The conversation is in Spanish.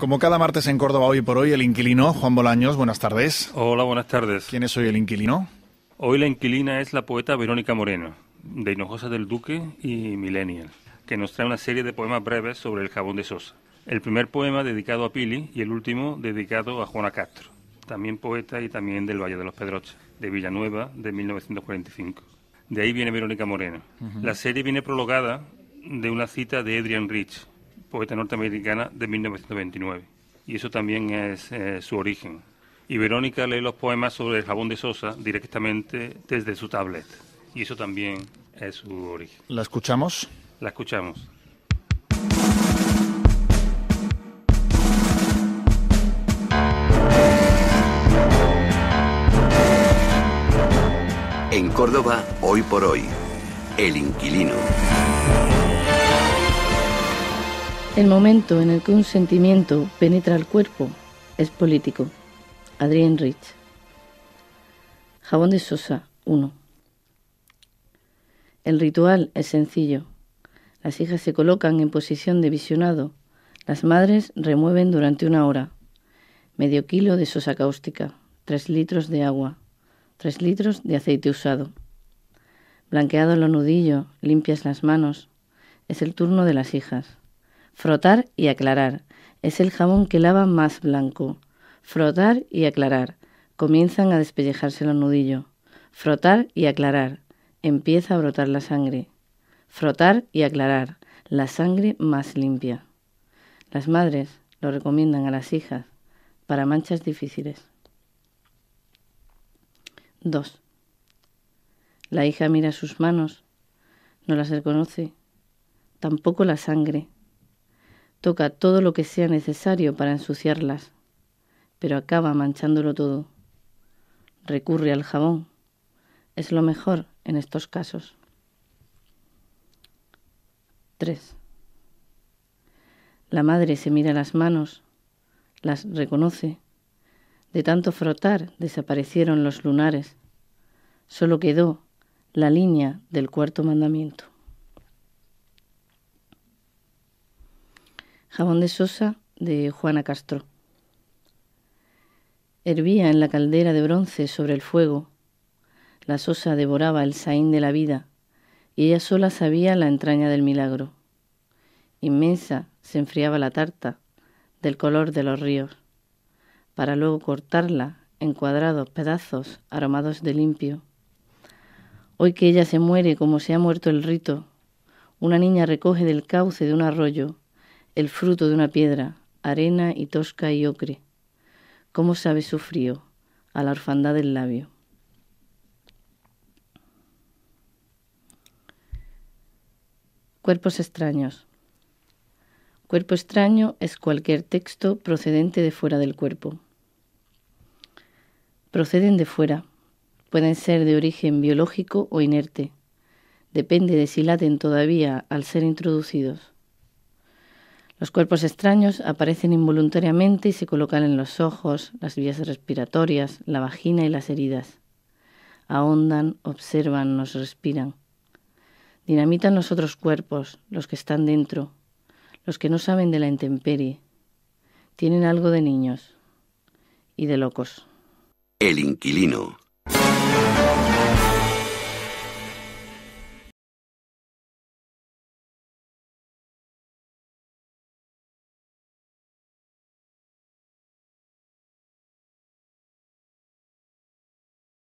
Como cada martes en Córdoba, hoy por hoy, el inquilino, Juan Bolaños, buenas tardes. Hola, buenas tardes. ¿Quién es hoy el inquilino? Hoy la inquilina es la poeta Verónica Moreno, de Hinojosa del Duque y Millennial, que nos trae una serie de poemas breves sobre el jabón de Sosa. El primer poema dedicado a Pili y el último dedicado a Juana Castro, también poeta y también del Valle de los Pedroches, de Villanueva, de 1945. De ahí viene Verónica Moreno. La serie viene prologada de una cita de Adrian Rich, poeta norteamericana de 1929. Y eso también es eh, su origen. Y Verónica lee los poemas sobre el jabón de Sosa directamente desde su tablet. Y eso también es su origen. ¿La escuchamos? La escuchamos. En Córdoba, hoy por hoy, el inquilino. El momento en el que un sentimiento penetra el cuerpo es político. Adrián Rich. Jabón de Sosa 1. El ritual es sencillo. Las hijas se colocan en posición de visionado. Las madres remueven durante una hora. Medio kilo de sosa cáustica, 3 litros de agua, 3 litros de aceite usado. Blanqueado lo nudillo, limpias las manos. Es el turno de las hijas. Frotar y aclarar. Es el jabón que lava más blanco. Frotar y aclarar. Comienzan a despellejarse los nudillos. Frotar y aclarar. Empieza a brotar la sangre. Frotar y aclarar. La sangre más limpia. Las madres lo recomiendan a las hijas para manchas difíciles. 2. La hija mira sus manos, no las reconoce, tampoco la sangre toca todo lo que sea necesario para ensuciarlas, pero acaba manchándolo todo. Recurre al jabón. Es lo mejor en estos casos. 3. La madre se mira las manos, las reconoce. De tanto frotar desaparecieron los lunares. Solo quedó la línea del cuarto mandamiento. Jabón de sosa de Juana Castro. Hervía en la caldera de bronce sobre el fuego. La sosa devoraba el saín de la vida y ella sola sabía la entraña del milagro. Inmensa se enfriaba la tarta del color de los ríos, para luego cortarla en cuadrados pedazos aromados de limpio. Hoy que ella se muere como se ha muerto el rito, una niña recoge del cauce de un arroyo el fruto de una piedra, arena y tosca y ocre. ¿Cómo sabe su frío a la orfandad del labio? Cuerpos extraños. Cuerpo extraño es cualquier texto procedente de fuera del cuerpo. Proceden de fuera. Pueden ser de origen biológico o inerte. Depende de si laten todavía al ser introducidos. Los cuerpos extraños aparecen involuntariamente y se colocan en los ojos, las vías respiratorias, la vagina y las heridas. Ahondan, observan, nos respiran. Dinamitan los otros cuerpos, los que están dentro, los que no saben de la intemperie. Tienen algo de niños y de locos. El inquilino.